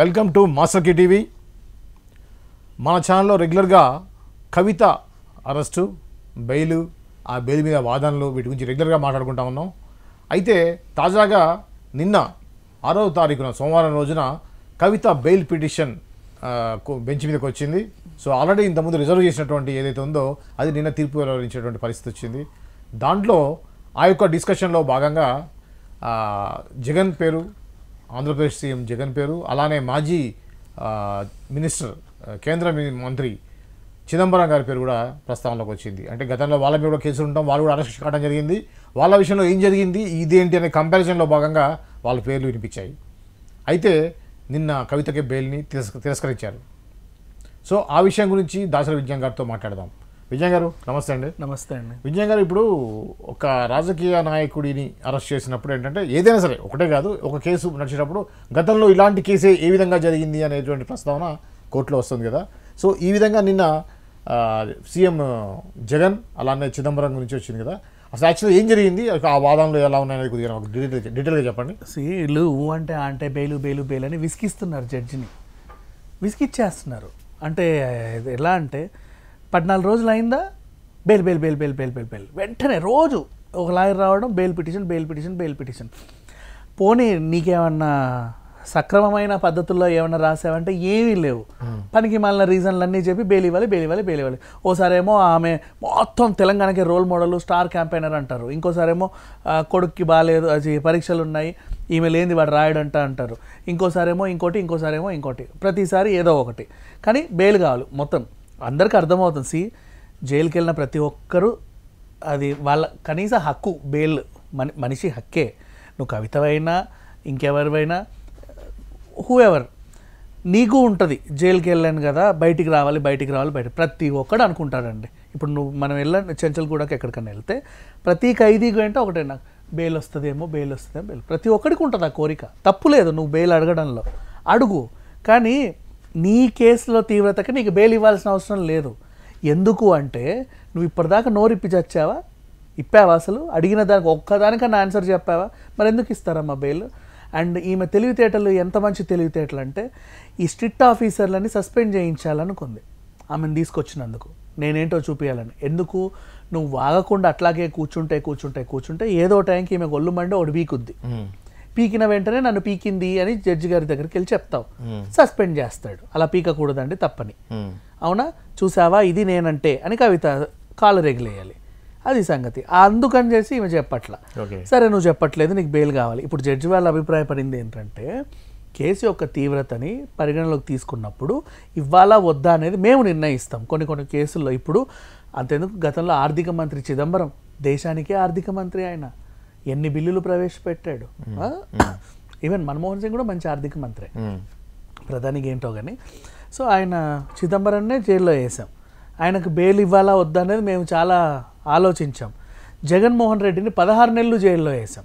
Welcome to మాసకి TV మన ఛానల్లో రెగ్యులర్గా కవిత అరెస్టు బెయిలు ఆ బెయిల్ మీద వాదనలు వీటి గురించి రెగ్యులర్గా మాట్లాడుకుంటా ఉన్నాం అయితే తాజాగా నిన్న ఆరో తారీఖున సోమవారం రోజున కవిత బెయిల్ పిటిషన్ బెంచ్ మీదకి వచ్చింది సో ఆల్రెడీ ఇంతకుముందు రిజర్వ్ చేసినటువంటి ఏదైతే ఉందో అది నిన్న తీర్పు వెలువరించేటువంటి పరిస్థితి వచ్చింది దాంట్లో ఆ యొక్క డిస్కషన్లో భాగంగా జగన్ పేరు ఆంధ్రప్రదేశ్ సీఎం జగన్ పేరు అలానే మాజీ మినిస్టర్ కేంద్ర మంత్రి చిదంబరం గారి పేరు కూడా ప్రస్తావనలోకి వచ్చింది అంటే గతంలో వాళ్ళ మీద కూడా కేసులు ఉంటాం వాళ్ళు కూడా అరెస్ట్ కావడం జరిగింది వాళ్ళ విషయంలో ఏం జరిగింది ఇదేంటి అనే కంపారిజన్లో భాగంగా వాళ్ళ పేర్లు వినిపించాయి అయితే నిన్న కవితకి బెయిల్ని తిరస్కరించారు సో ఆ విషయం గురించి దాసరి విజ్ఞాన్ గారితో మాట్లాడదాం విజయ్ గారు నమస్తే అండి నమస్తే అండి విజయ్ గారు ఇప్పుడు ఒక రాజకీయ నాయకుడిని అరెస్ట్ చేసినప్పుడు ఏంటంటే ఏదైనా సరే ఒకటే కాదు ఒక కేసు నడిచేటప్పుడు గతంలో ఇలాంటి కేసే ఏ విధంగా జరిగింది అనేటువంటి ప్రస్తావన కోర్టులో వస్తుంది కదా సో ఈ విధంగా నిన్న సీఎం జగన్ అలానే చిదంబరం గురించి వచ్చింది కదా అసలు యాక్చువల్గా ఏం జరిగింది ఆ వాదనలో ఎలా ఉన్నాయనేది కొద్దిగా నాకు డీటెయిల్ డీటెయిల్గా చెప్పండి సీలు ఊ అంటే అంటే బెయిలు బెయిలు బెయిలు అని విసిగిస్తున్నారు జడ్జిని విసిగిచ్చేస్తున్నారు అంటే ఎలా అంటే పద్నాలుగు రోజులు అయిందా bail bail bail bail bail bail bail వెంటనే రోజు ఒక లాయర్ రావడం bail petition bail petition bail petition పోనీ నీకేమన్నా సక్రమమైన పద్ధతుల్లో ఏమైనా రాసావంటే ఏమీ లేవు పనికి మళ్ళీ రీజన్లు అన్నీ చెప్పి బెయిల్ ఇవ్వాలి బెయిల్ ఇవ్వాలి బెయిల్ ఇవ్వాలి ఓసారేమో ఆమె మొత్తం తెలంగాణకి రోల్ మోడల్ స్టార్ క్యాంపెయినర్ అంటారు ఇంకోసారేమో కొడుక్కి బాగాలేదు అది పరీక్షలు ఉన్నాయి ఈమె లేనిది వాడు రాయడంట అంటారు ఇంకోసారేమో ఇంకోటి ఇంకోసారేమో ఇంకోటి ప్రతిసారి ఏదో ఒకటి కానీ బెయిల్ కావాలి మొత్తం అందరికీ అర్థమవుతుంది సి జైలుకి వెళ్ళిన ప్రతి ఒక్కరూ అది వాళ్ళ కనీస హక్కు బెయిల్ మని మనిషి హక్కే నువ్వు కవితవైనా ఇంకెవరివైనా హూ ఎవర్ నీకు ఉంటుంది జైలుకి వెళ్ళాను కదా బయటికి రావాలి బయటికి రావాలి బయట ప్రతి ఒక్కడు అనుకుంటాడండి ఇప్పుడు నువ్వు మనం వెళ్ళాను చెంచల్గూడకి ఎక్కడికైనా వెళ్తే ప్రతి ఖైదీకి అంటే ఒకటే నాకు బెయిల్ వస్తుందేమో బెయిల్ వస్తుందేమో బెయిల్ ప్రతి ఒక్కడికి ఉంటుంది ఆ కోరిక తప్పు లేదు నువ్వు బెయిల్ అడగడంలో అడుగు కానీ నీ కేసులో తీవ్రతకి నీకు బెయిల్ ఇవ్వాల్సిన అవసరం లేదు ఎందుకు అంటే నువ్వు ఇప్పటిదాకా నోరిప్పి చచ్చావా ఇప్పావా అసలు అడిగిన దానికి ఒక్కదానికన్నా ఆన్సర్ చెప్పావా మరి ఎందుకు ఇస్తారమ్మా బెయిల్ అండ్ ఈమె తెలివితేటలు ఎంత మంచి తెలివితేటలు అంటే ఈ స్ట్రిక్ట్ ఆఫీసర్లని సస్పెండ్ చేయించాలనుకుంది ఆమెను తీసుకొచ్చినందుకు నేనేంటో చూపించాలని ఎందుకు నువ్వు వాగకుండా అట్లాగే కూర్చుంటే కూర్చుంటే కూర్చుంటే ఏదో టైంకి ఈమె గొల్లుమండి ఒకటి వీకుద్ది పీకిన వెంటనే నన్ను పీకింది అని జడ్జి గారి దగ్గరికి వెళ్ళి చెప్తావు సస్పెండ్ చేస్తాడు అలా పీకకూడదండి తప్పని అవునా చూసావా ఇది నేనంటే అని కవిత కాలు రెగిలేయాలి అది సంగతి అందుకని చేసి ఈమె చెప్పట్ల సరే నువ్వు చెప్పట్లేదు నీకు బెయిల్ కావాలి ఇప్పుడు జడ్జి వాళ్ళ అభిప్రాయపడింది ఏంటంటే కేసు యొక్క తీవ్రతని పరిగణలోకి తీసుకున్నప్పుడు ఇవ్వాలా వద్దా అనేది మేము నిర్ణయిస్తాం కొన్ని కొన్ని కేసుల్లో ఇప్పుడు అంతేందుకు గతంలో ఆర్థిక మంత్రి చిదంబరం దేశానికే ఆర్థిక మంత్రి ఆయన ఎన్ని బిల్లులు ప్రవేశపెట్టాడు ఈవెన్ మన్మోహన్ సింగ్ కూడా మంచి ఆర్థిక మంత్రి ప్రధానికి ఏంటో కానీ సో ఆయన చిదంబరంనే జైల్లో వేసాం ఆయనకు బెయిల్ ఇవ్వాలా వద్దా అనేది మేము చాలా ఆలోచించాం జగన్మోహన్ రెడ్డిని పదహారు నెలలు జైల్లో వేసాం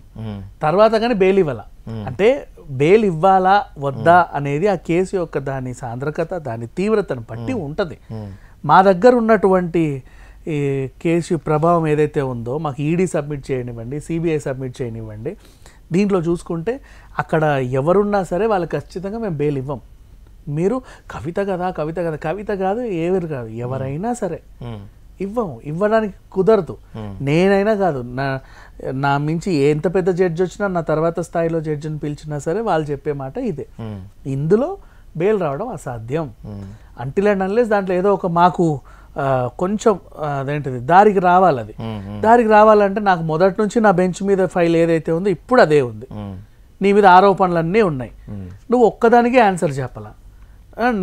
తర్వాత కానీ బెయిల్ ఇవ్వాలా అంటే బెయిల్ ఇవ్వాలా వద్దా అనేది ఆ కేసు యొక్క దాని సాంద్రకత దాని తీవ్రతను బట్టి ఉంటుంది మా దగ్గర ఉన్నటువంటి ఈ కేసు ప్రభావం ఏదైతే ఉందో మాకు ఈడీ సబ్మిట్ చేయనివ్వండి సిబిఐ సబ్మిట్ చేయనివ్వండి దీంట్లో చూసుకుంటే అక్కడ ఎవరున్నా సరే వాళ్ళు ఖచ్చితంగా మేము బెయిల్ ఇవ్వం మీరు కవిత కదా కవిత కదా కవిత కాదు ఎవరు కాదు ఎవరైనా సరే ఇవ్వం ఇవ్వడానికి కుదరదు నేనైనా కాదు నా నా మించి ఎంత పెద్ద జడ్జి వచ్చినా నా తర్వాత స్థాయిలో జడ్జిని పిలిచినా సరే వాళ్ళు చెప్పే మాట ఇదే ఇందులో బెయిల్ రావడం అసాధ్యం అంటిల్ అండ్ అన్లెస్ దాంట్లో ఏదో ఒక మాకు కొంచెం అదేంటిది దారికి రావాలి అది దారికి రావాలంటే నాకు మొదటి నుంచి నా బెంచ్ మీద ఫైల్ ఏదైతే ఉందో ఇప్పుడు అదే ఉంది నీ మీద ఆరోపణలన్నీ ఉన్నాయి నువ్వు ఒక్కదానికే ఆన్సర్ చెప్పాల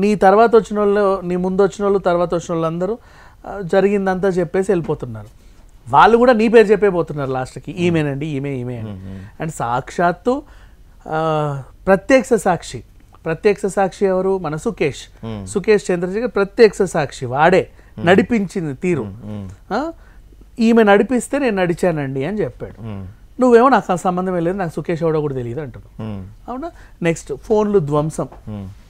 నీ తర్వాత వచ్చిన వాళ్ళు నీ ముందు వచ్చిన వాళ్ళు తర్వాత వచ్చిన వాళ్ళందరూ జరిగిందంతా చెప్పేసి వెళ్ళిపోతున్నారు వాళ్ళు కూడా నీ పేరు చెప్పేపోతున్నారు లాస్ట్కి ఈమెనండి ఈమె ఈమె అండి అండ్ సాక్షాత్తు ప్రత్యక్ష సాక్షి ప్రత్యక్ష సాక్షి ఎవరు మన సుకేష్ సుకేష్ చంద్రశేఖర్ ప్రత్యక్ష సాక్షి వాడే నడిపించింది తీరు ఈమె నడిపిస్తే నేను నడిచానండి అని చెప్పాడు నువ్వేమో నాకు ఆ సంబంధం లేదు నాకు సుఖేష్ ఎవడో కూడా తెలియదు అంటున్నావు అవునా నెక్స్ట్ ఫోన్లు ధ్వంసం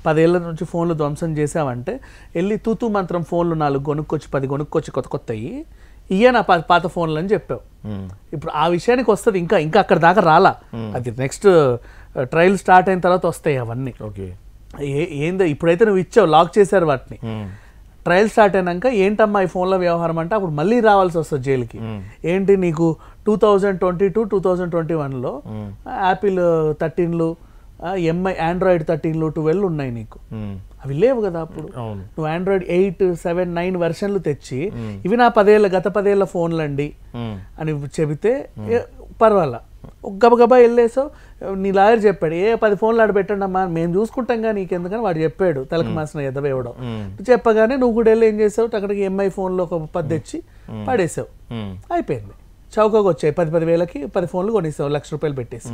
పదేళ్ల నుంచి ఫోన్లు ధ్వంసం చేసావంటే వెళ్ళి తూతూ మంత్రం ఫోన్లు నాలుగు కొనుక్కొచ్చి పది కొనుక్కొచ్చి కొత్త అయ్యి ఇయే నా పాత ఫోన్లు అని చెప్పావు ఇప్పుడు ఆ విషయానికి వస్తుంది ఇంకా ఇంకా అక్కడ దాకా రాలా అది నెక్స్ట్ ట్రయల్ స్టార్ట్ అయిన తర్వాత వస్తాయి అవన్నీ ఓకే ఏందో ఇప్పుడైతే నువ్వు ఇచ్చావు లాక్ చేశారు వాటిని ట్రయల్ స్టార్ట్ అయినాక ఏంటమ్మా ఈ ఫోన్ల వ్యవహారం అంటే అప్పుడు మళ్ళీ రావాల్సి వస్తుంది జైలుకి ఏంటి నీకు two thousand twenty two two thousand twenty వన్లో యాపిల్ థర్టీన్లు ఎంఐ ఆండ్రాయిడ్ థర్టీన్లు ట్వెల్వ్ ఉన్నాయి నీకు అవి లేవు కదా అప్పుడు నువ్వు ఆండ్రాయిడ్ ఎయిట్ సెవెన్ నైన్ వెర్షన్లు తెచ్చి ఇవి నా పదేళ్ళ గత పదేళ్ళ ఫోన్లు అండి అని చెబితే పర్వాలా గబగబా వెళ్ళేసో నీ లాయర్ చెప్పాడు ఏ పది ఫోన్లు ఆడ పెట్టండి అమ్మా మేము చూసుకుంటాం కానీ నీకెందుకని వాడు చెప్పాడు తలకు మాసిన ఎదవేవడం చెప్పగానే నువ్వు కూడా వెళ్ళి ఏం చేసావు అక్కడికి ఎంఐ ఫోన్లో ఒక పది తెచ్చి పడేసావు అయిపోయింది చౌకగా వచ్చాయి పది పది వేలకి పది ఫోన్లు కొనేసావు లక్ష రూపాయలు పెట్టేసి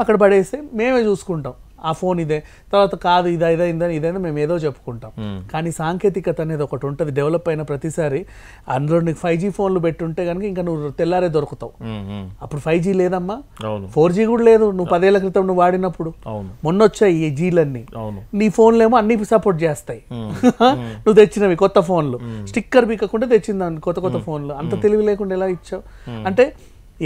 అక్కడ పడేస్తే మేమే చూసుకుంటాం ఆ ఫోన్ ఇదే తర్వాత కాదు ఇది ఇదైందని ఇదైనా మేము ఏదో చెప్పుకుంటాం కానీ సాంకేతికత అనేది ఒకటి ఉంటుంది డెవలప్ అయిన ప్రతిసారి అందులో నీకు ఫైవ్ జీ ఫోన్లు పెట్టుంటే కనుక ఇంకా నువ్వు తెల్లారే దొరుకుతావు అప్పుడు ఫైవ్ జీ లేదమ్మా ఫోర్ జీ కూడా లేదు నువ్వు పదేళ్ల క్రితం నువ్వు వాడినప్పుడు మొన్న వచ్చాయి ఈ జీలన్నీ నీ ఫోన్లేమో అన్ని సపోర్ట్ చేస్తాయి నువ్వు తెచ్చినవి కొత్త ఫోన్లు స్టిక్కర్ బీకకుండా తెచ్చిందాన్ని కొత్త కొత్త ఫోన్లు అంత తెలివి లేకుండా ఎలా ఇచ్చావు అంటే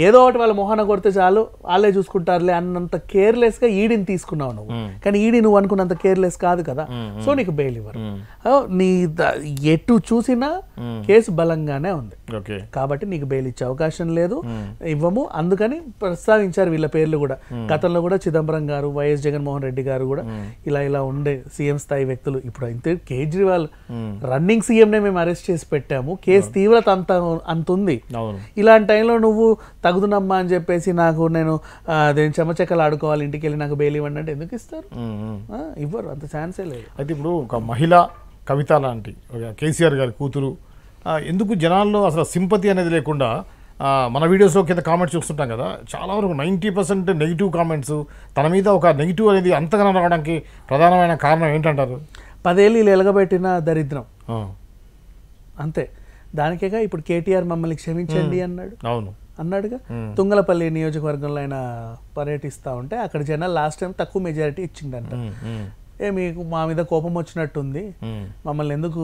ఏదో ఒకటి వాళ్ళ మొహన కొడితే చాలు వాళ్ళే చూసుకుంటారులే అన్నంత కేర్లెస్ గా ఈడిని తీసుకున్నావు నువ్వు కానీ ఈడి నువ్వు అనుకున్నంత కేర్లెస్ కాదు కదా సో నీకు బెయిల్ ఇవ్వరు నీ ఎటు చూసినా కేసు బలంగానే ఉంది కాబట్టి నీకు బెయిల్ ఇచ్చే అవకాశం లేదు ఇవ్వము అందుకని ప్రస్తావించారు వీళ్ళ పేర్లు కూడా గతంలో కూడా చిదంబరం గారు వైఎస్ జగన్మోహన్ రెడ్డి గారు కూడా ఇలా ఇలా ఉండే సీఎం స్థాయి వ్యక్తులు ఇప్పుడు అయితే కేజ్రీవాల్ రన్నింగ్ నే మేము అరెస్ట్ చేసి పెట్టాము కేసు తీవ్రత అంత అంతుంది ఇలాంటి టైంలో నువ్వు తగుదునమ్మా అని చెప్పేసి నాకు నేను దేని చెమచెక్కలు ఆడుకోవాలి ఇంటికి వెళ్ళి నాకు బెయిల్ ఇవ్వండి అంటే ఎందుకు ఇస్తారు ఇవ్వరు అంత ఛాన్సే లేదు అయితే ఇప్పుడు ఒక మహిళ కవిత లాంటి కేసీఆర్ గారి కూతురు ఎందుకు జనాల్లో అసలు సింపతి అనేది లేకుండా మన వీడియోస్లో కింద కామెంట్స్ చూస్తుంటాం కదా చాలా వరకు నైంటీ పర్సెంట్ నెగిటివ్ కామెంట్స్ తన మీద ఒక నెగిటివ్ అనేది అంతగా రావడానికి ప్రధానమైన కారణం ఏంటంటారు పదేళ్ళు వీళ్ళు ఎలగబెట్టిన దరిద్రం అంతే దానికేగా ఇప్పుడు కేటీఆర్ మమ్మల్ని క్షమించండి అన్నాడు అవును అన్నాడుగా తుంగలపల్లి నియోజకవర్గంలో ఆయన పర్యటిస్తూ ఉంటే అక్కడ జనాలు లాస్ట్ టైం తక్కువ మెజారిటీ ఇచ్చిండంట ఏ మీకు మా మీద కోపం వచ్చినట్టుంది మమ్మల్ని ఎందుకు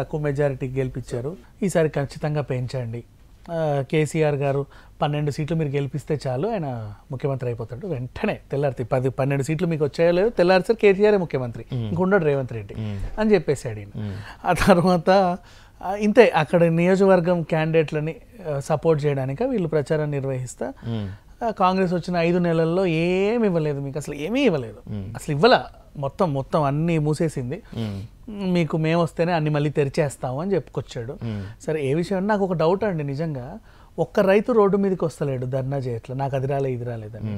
తక్కువ మెజారిటీకి గెలిపించారు ఈసారి ఖచ్చితంగా పెంచండి కేసీఆర్ గారు పన్నెండు సీట్లు మీరు గెలిపిస్తే చాలు ఆయన ముఖ్యమంత్రి అయిపోతాడు వెంటనే తెల్లారితి పది పన్నెండు సీట్లు మీకు వచ్చాయో లేదు తెల్లారిసారి కేసీఆర్ ముఖ్యమంత్రి ఇంకుండడు రేవంత్ రెడ్డి అని చెప్పేసి ఈయన ఆ తర్వాత ఇంతే అక్కడ నియోజకవర్గం క్యాండిడేట్లని సపోర్ట్ చేయడానిక వీళ్ళు ప్రచారం నిర్వహిస్తా కాంగ్రెస్ వచ్చిన ఐదు నెలల్లో ఏమి ఇవ్వలేదు మీకు అసలు ఏమీ ఇవ్వలేదు అసలు ఇవ్వాల మొత్తం మొత్తం అన్ని మూసేసింది మీకు మేము వస్తేనే అన్ని మళ్ళీ తెరిచేస్తాము అని చెప్పుకొచ్చాడు సరే ఏ విషయం నాకు ఒక డౌట్ అండి నిజంగా ఒక్క రైతు రోడ్డు మీదకి వస్తలేడు ధర్నా చేయట్ల నాకు అది రాలే ఇది రాలేదని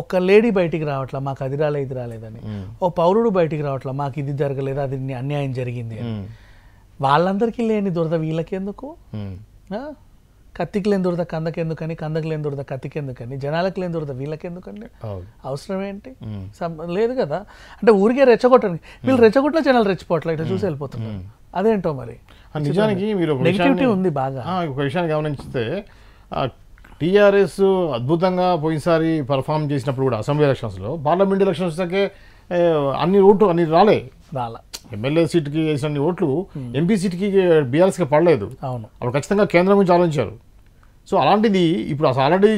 ఒక లేడీ బయటికి రావట్లా మాకు అది రాలే ఇది రాలేదని ఓ పౌరుడు బయటికి రావట్లా మాకు ఇది జరగలేదు అది అన్యాయం జరిగింది అని వాళ్ళందరికీ లేని దురద వీళ్ళకెందుకు కత్తికి లేని దురద కందకెందుకని కందకి లేని దురద కత్తికెందుకని జనాలకు లేని దురద వీళ్ళకెందుకండి అవసరం ఏంటి లేదు కదా అంటే ఊరికే రెచ్చగొట్టండి వీళ్ళు రెచ్చగొట్టిన జనాలు రెచ్చిపోవట్లే ఇట్లా చూసి వెళ్ళిపోతున్నారు అదేంటో మరి నిజానికి మీరు ఉంది బాగా ఒక విషయాన్ని గమనించితే టీఆర్ఎస్ అద్భుతంగా పోయినసారి పర్ఫామ్ చేసినప్పుడు కూడా అసెంబ్లీ ఎలక్షన్స్లో పార్లమెంట్ ఎలక్షన్స్ అన్ని రూట్ అన్ని రాలే రాలే ఎమ్మెల్యే సీట్కి వేసిన ఓట్లు hmm. ఎంపీ సీట్కి బీఆర్ఎస్కి పడలేదు అవును అప్పుడు ఖచ్చితంగా కేంద్రం గురించి ఆలోచించారు సో అలాంటిది ఇప్పుడు అసలు ఆల్రెడీ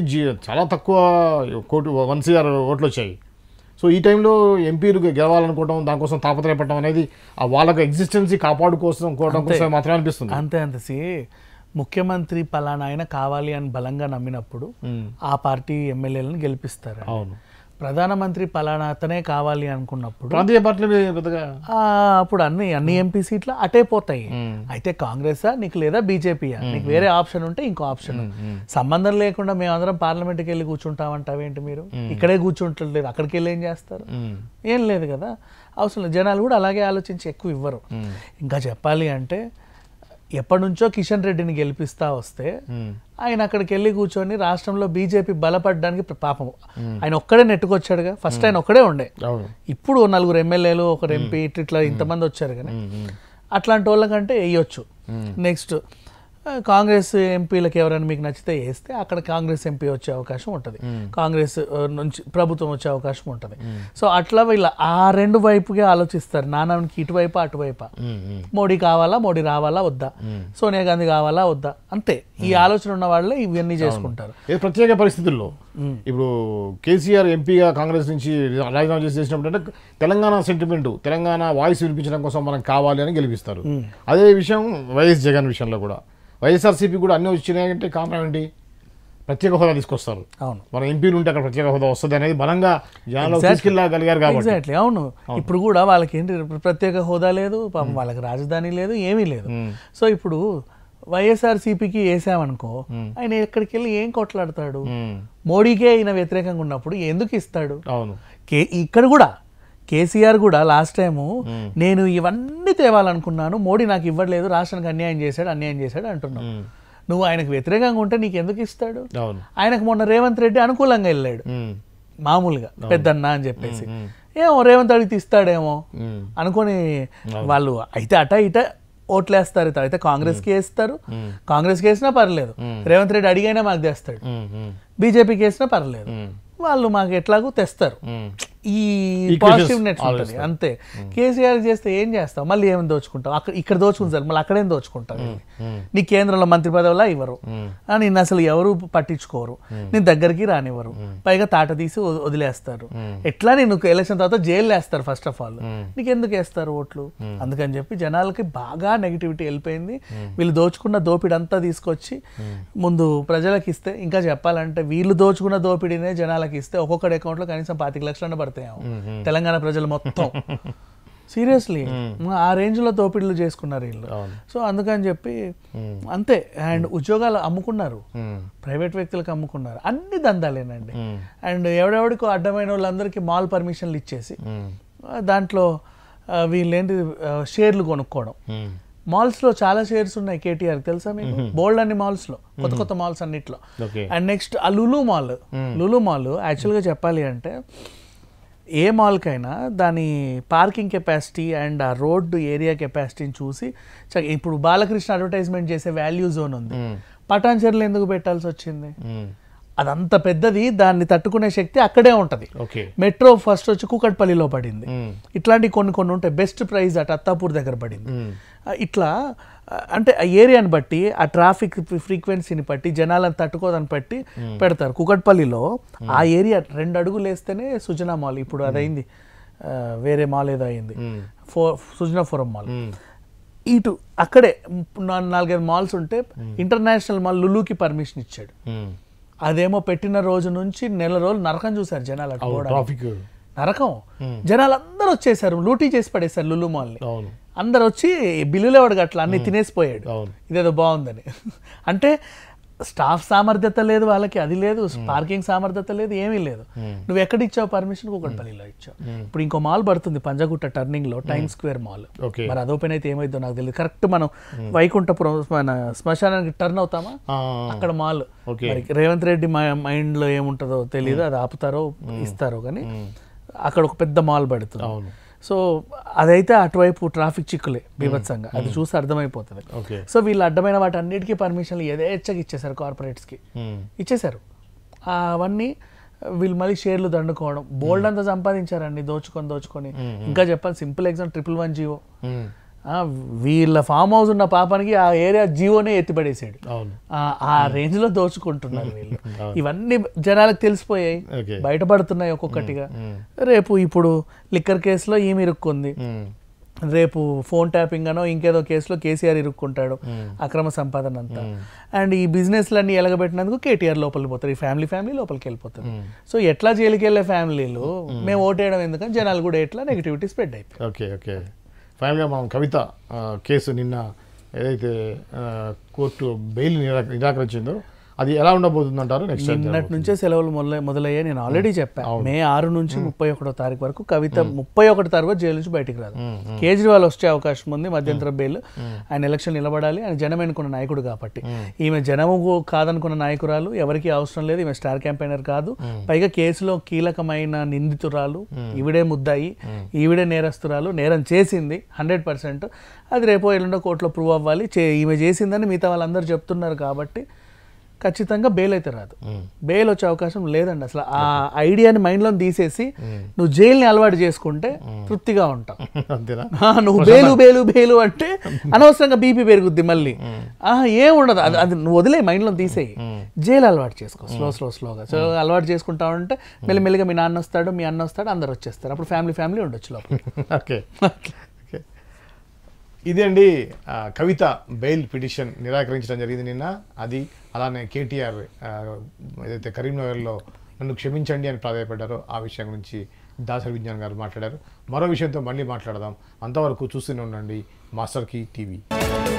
చాలా తక్కువ కోటి వన్ సీఆర్ ఓట్లు వచ్చాయి సో ఈ టైంలో ఎంపీలు గెలవాలనుకోవడం దానికోసం తాపత్రయపడడం అనేది వాళ్ళకి ఎగ్జిస్టెన్సీ కాపాడుకోసం కోసం మాత్రమే అనిపిస్తుంది అంతే అంతే ముఖ్యమంత్రి పలానా ఆయన కావాలి అని బలంగా నమ్మినప్పుడు hmm. ఆ పార్టీ ఎమ్మెల్యేలను గెలిపిస్తారు అవును ప్రధానమంత్రి పలానా అతనే కావాలి అనుకున్నప్పుడు ప్రాంతీయ పార్టీలు అప్పుడు అన్ని అన్ని hmm. ఎంపీ సీట్లు అటే పోతాయి hmm. అయితే కాంగ్రెస్ నీకు లేదా బీజేపీయా hmm. నీకు వేరే ఆప్షన్ ఉంటే ఇంకో ఆప్షన్ సంబంధం లేకుండా మేమందరం పార్లమెంట్కి వెళ్ళి కూర్చుంటామంటావేంటి మీరు ఇక్కడే కూర్చుంటలేదు అక్కడికి వెళ్ళి ఏం చేస్తారు ఏం లేదు కదా అవసరం జనాలు కూడా అలాగే ఆలోచించి ఎక్కువ ఇవ్వరు ఇంకా చెప్పాలి అంటే ఎప్పటి నుంచో కిషన్ రెడ్డిని గెలిపిస్తా వస్తే hmm. ఆయన అక్కడికి వెళ్ళి కూర్చొని రాష్ట్రంలో బీజేపీ బలపడడానికి పాపం hmm. ఆయన ఒక్కడే నెట్టుకొచ్చాడుగా ఫస్ట్ hmm. ఆయన ఒక్కడే ఉండే ఇప్పుడు నలుగురు ఎమ్మెల్యేలు ఒకరు ఎంపీ ఇట్లా ఇంతమంది వచ్చారు కానీ అట్లాంటి వాళ్ళకంటే వేయొచ్చు నెక్స్ట్ కాంగ్రెస్ ఎంపీలకు ఎవరైనా మీకు నచ్చితే వేస్తే అక్కడ కాంగ్రెస్ ఎంపీ వచ్చే అవకాశం ఉంటుంది కాంగ్రెస్ నుంచి ప్రభుత్వం వచ్చే అవకాశం ఉంటుంది సో అట్లా వీళ్ళ ఆ రెండు వైపుగా ఆలోచిస్తారు నానానికి ఇటువైపు అటువైపు మోడీ కావాలా మోడీ రావాలా వద్దా సోనియా గాంధీ కావాలా వద్దా అంతే ఈ ఆలోచన ఉన్న వాళ్ళే ఇవన్నీ చేసుకుంటారు ప్రత్యేక పరిస్థితుల్లో ఇప్పుడు కేసీఆర్ ఎంపీగా కాంగ్రెస్ నుంచి రాజీనామా చేసి చేసినప్పుడు అంటే తెలంగాణ సెంటిమెంట్ తెలంగాణ వాయిస్ వినిపించడం కోసం మనం కావాలి అని గెలిపిస్తారు అదే విషయం వైఎస్ జగన్ విషయంలో కూడా వైఎస్ఆర్సీపీ కూడా అన్నీ వచ్చినాయంటే కారణం ఏంటి ప్రత్యేక హోదా తీసుకొస్తారు అవును మన ఎంపీలు ఉంటే అక్కడ ప్రత్యేక హోదా వస్తుంది అనేది బలంగా జనాలు తీసుకెళ్ళగలిగారు కాబట్టి ఎగ్జాక్ట్లీ అవును ఇప్పుడు కూడా వాళ్ళకి ఏంటి ప్రత్యేక హోదా లేదు వాళ్ళకి రాజధాని లేదు ఏమీ లేదు సో ఇప్పుడు వైఎస్ఆర్సీపీకి వేసామనుకో ఆయన ఎక్కడికి వెళ్ళి ఏం కొట్లాడతాడు మోడీకే ఆయన వ్యతిరేకంగా ఉన్నప్పుడు ఎందుకు ఇస్తాడు అవును ఇక్కడ కూడా కేసీఆర్ కూడా లాస్ట్ టైము నేను ఇవన్నీ తేవాలనుకున్నాను మోడీ నాకు ఇవ్వట్లేదు రాష్ట్రానికి అన్యాయం చేశాడు అన్యాయం చేశాడు అంటున్నావు నువ్వు ఆయనకు వ్యతిరేకంగా ఉంటే నీకు ఎందుకు ఇస్తాడు ఆయనకు మొన్న రేవంత్ రెడ్డి అనుకూలంగా వెళ్ళాడు మామూలుగా అన్న అని చెప్పేసి ఏమో రేవంత్ రెడ్డి తీస్తాడేమో అనుకొని వాళ్ళు అయితే అట ఇట ఓట్లేస్తారు అయితే కాంగ్రెస్కి వేస్తారు కాంగ్రెస్కి వేసినా పర్లేదు రేవంత్ రెడ్డి అడిగైనా మాకు తెస్తాడు బీజేపీకి వేసినా పర్లేదు వాళ్ళు మాకు ఎట్లాగూ తెస్తారు ఈ పాజిటివ్నెస్ ఉంటుంది అంతే hmm. కేసీఆర్ చేస్తే ఏం చేస్తావు మళ్ళీ ఏమి దోచుకుంటావు అక్కడ ఇక్కడ దోచుకుంటారు మళ్ళీ అక్కడేం దోచుకుంటాం hmm, hmm. నీ కేంద్రంలో మంత్రి పదవిలా ఇవ్వరు నేను అసలు ఎవరు పట్టించుకోరు నేను దగ్గరికి రానివ్వరు పైగా తాట తీసి వదిలేస్తారు ఎట్లా నేను ఎలక్షన్ తర్వాత జైలు వేస్తారు ఫస్ట్ ఆఫ్ ఆల్ ఎందుకు వేస్తారు ఓట్లు అందుకని చెప్పి జనాలకి బాగా నెగిటివిటీ వెళ్ళిపోయింది వీళ్ళు దోచుకున్న దోపిడి అంతా తీసుకొచ్చి ముందు ప్రజలకు ఇస్తే ఇంకా చెప్పాలంటే వీళ్ళు దోచుకున్న దోపిడీనే జనాలకు ఇస్తే ఒక్కొక్కటి అకౌంట్లో కనీసం పాతిక లక్షలు పడుతుంది అయిపోతాం తెలంగాణ ప్రజలు మొత్తం సీరియస్లీ ఆ రేంజ్లో దోపిడీలు చేసుకున్నారు వీళ్ళు సో అందుకని చెప్పి అంతే అండ్ ఉద్యోగాలు అమ్ముకున్నారు ప్రైవేట్ వ్యక్తులకు అమ్ముకున్నారు అన్ని దందాలేనండి అండ్ ఎవడెవడికో అడ్డమైన వాళ్ళందరికీ మాల్ పర్మిషన్లు ఇచ్చేసి దాంట్లో వీళ్ళేంటి షేర్లు కొనుక్కోవడం మాల్స్లో చాలా షేర్స్ ఉన్నాయి కేటీఆర్ తెలుసా మీకు బోల్డ్ అన్ని లో కొత్త కొత్త మాల్స్ అన్నిట్లో అండ్ నెక్స్ట్ ఆ Lulu mall Lulu mall actual గా చెప్పాలి అంటే ఏ మాల్కైనా దాని పార్కింగ్ కెపాసిటీ అండ్ ఆ రోడ్డు ఏరియా కెపాసిటీని చూసి ఇప్పుడు బాలకృష్ణ అడ్వర్టైజ్మెంట్ చేసే వాల్యూ జోన్ ఉంది పటాన్ ఎందుకు పెట్టాల్సి వచ్చింది అదంత పెద్దది దాన్ని తట్టుకునే శక్తి అక్కడే ఉంటుంది మెట్రో ఫస్ట్ వచ్చి కూకట్పల్లిలో పడింది ఇట్లాంటి కొన్ని కొన్ని ఉంటాయి బెస్ట్ ప్రైజ్ అట్ అత్తాపూర్ దగ్గర పడింది ఇట్లా అంటే ఆ ఏరియాని బట్టి ఆ ట్రాఫిక్ ఫ్రీక్వెన్సీని బట్టి జనాలను తట్టుకోదని బట్టి పెడతారు కుకట్పల్లిలో ఆ ఏరియా రెండు అడుగులు వేస్తేనే సుజనా మాల్ ఇప్పుడు అదైంది వేరే మాల్ ఏదో అయింది ఫో సుజనా ఫోరం మాల్ ఇటు అక్కడే నాలుగైదు మాల్స్ ఉంటే ఇంటర్నేషనల్ మాల్ లులూకి పర్మిషన్ ఇచ్చాడు అదేమో పెట్టిన రోజు నుంచి నెల రోజులు నరకం చూసారు జనాలు ట్రాఫిక్ నరకం జనాలు అందరూ వచ్చేసారు లూటీ చేసి పడేశారు లులు మాల్ని అందరు వచ్చి ఎవడు అట్లా అన్ని తినేసిపోయాడు ఇదేదో బాగుందని అంటే స్టాఫ్ సామర్థ్యత లేదు వాళ్ళకి అది లేదు పార్కింగ్ సామర్థ్యత లేదు ఏమీ లేదు నువ్వు ఎక్కడ ఇచ్చావు పర్మిషన్ పనిలో ఇచ్చావు ఇప్పుడు ఇంకో మాల్ పడుతుంది పంజాగుట్ట టర్నింగ్ లో టైమ్ స్క్వేర్ మాల్ మరి అది ఓపెన్ అయితే ఏమైందో నాకు తెలియదు కరెక్ట్ మనం వైకుంఠపురం మన శ్మశానానికి టర్న్ అవుతామా అక్కడ మాల్ రేవంత్ రెడ్డి మైండ్ లో ఏముంటుందో తెలియదు అది ఆపుతారో ఇస్తారో కానీ అక్కడ ఒక పెద్ద మాల్ పడుతుంది అవును సో అదైతే అటువైపు ట్రాఫిక్ చిక్కులే బీభత్సంగా అది చూసి అర్థమైపోతుంది సో వీళ్ళు అడ్డమైన వాటి అన్నిటికీ పర్మిషన్లు యథేచ్ఛగా ఇచ్చేశారు కార్పొరేట్స్కి ఇచ్చేశారు అవన్నీ వీళ్ళు మళ్ళీ షేర్లు దండుకోవడం బోల్డ్ అంతా సంపాదించారండి దోచుకొని దోచుకొని ఇంకా చెప్పాలి simple exam triple one GO వీళ్ళ ఫామ్ హౌస్ ఉన్న పాపానికి ఆ ఏరియా జియోనే ఎత్తిపడేసాడు ఆ రేంజ్ లో దోచుకుంటున్నారు వీళ్ళు ఇవన్నీ జనాలకు తెలిసిపోయాయి బయటపడుతున్నాయి ఒక్కొక్కటిగా రేపు ఇప్పుడు లిక్కర్ కేసులో ఈమె ఇరుక్కుంది రేపు ఫోన్ ట్యాపింగ్ అనో ఇంకేదో కేసులో కేసీఆర్ ఇరుక్కుంటాడు అక్రమ సంపాదన అంతా అండ్ ఈ బిజినెస్లన్నీ ఎలగబెట్టినందుకు కేటీఆర్ లోపలికి పోతారు ఈ ఫ్యామిలీ ఫ్యామిలీ లోపలికి వెళ్ళిపోతుంది సో ఎట్లా జైలుకి వెళ్ళే ఫ్యామిలీలు మేము ఓటేయడం ఎందుకని జనాలు కూడా ఎట్లా నెగిటివిటీ స్ప్రెడ్ అయిపోయి ఓకే ఓకే ఫైనల్గా మనం కవిత కేసు నిన్న ఏదైతే కోర్టు బెయిల్ నిరా నిరాకరించిందో అది ఎలా ఉండబోతుంది అంటారు నిన్నటి నుంచే సెలవులు మొదలై మొదలయ్యాయి నేను ఆల్రెడీ hmm. చెప్పాను మే ఆరు నుంచి hmm. ముప్పై ఒకటో తారీఖు వరకు కవిత hmm. ముప్పై ఒకటి తారీఖు జైలు నుంచి బయటికి రాదు కేజ్రీవాల్ వచ్చే అవకాశం ఉంది మధ్యంతర బెయిల్ ఆయన ఎలక్షన్ నిలబడాలి ఆయన జనం అనుకున్న నాయకుడు కాబట్టి ఈమె జనము కాదనుకున్న నాయకురాలు ఎవరికి అవసరం లేదు ఈమె స్టార్ క్యాంపెయినర్ కాదు పైగా కేసులో కీలకమైన నిందితురాలు ఈవిడే ముద్దాయి ఈవిడే నేరస్తురాలు నేరం చేసింది హండ్రెడ్ పర్సెంట్ అది రేపో ఎల్లుండో కోర్టులో ప్రూవ్ అవ్వాలి ఈమె చేసిందని మిగతా వాళ్ళందరూ చెప్తున్నారు కాబట్టి ఖచ్చితంగా బెయిల్ అయితే రాదు బెయిల్ వచ్చే అవకాశం లేదండి అసలు ఆ ఐడియాని మైండ్లో తీసేసి నువ్వు జైల్ని అలవాటు చేసుకుంటే తృప్తిగా ఉంటావు నువ్వు బేలు బేలు బేలు అంటే అనవసరంగా బీపీ పెరుగుద్ది మళ్ళీ ఏం ఉండదు అది అది నువ్వు వదిలే మైండ్లో తీసేయి జైలు అలవాటు చేసుకో స్లో స్లో స్లోగా సో అలవాటు చేసుకుంటావు అంటే మెల్లిమెల్లిగా మీ నాన్న వస్తాడు మీ అన్న వస్తాడు అందరు వచ్చేస్తారు అప్పుడు ఫ్యామిలీ ఫ్యామిలీ ఉండొచ్చు లోపల ఓకే ఇదే అండి కవిత బెయిల్ పిటిషన్ నిరాకరించడం జరిగింది నిన్న అది అలానే కేటీఆర్ ఏదైతే కరీంనగర్లో నన్ను క్షమించండి అని ప్రాధాయపడ్డారో ఆ విషయం గురించి దాసరి విజ్ఞాన్ గారు మాట్లాడారు మరో విషయంతో మళ్ళీ మాట్లాడదాం అంతవరకు చూస్తూనే ఉండండి మాస్టర్కి టీవీ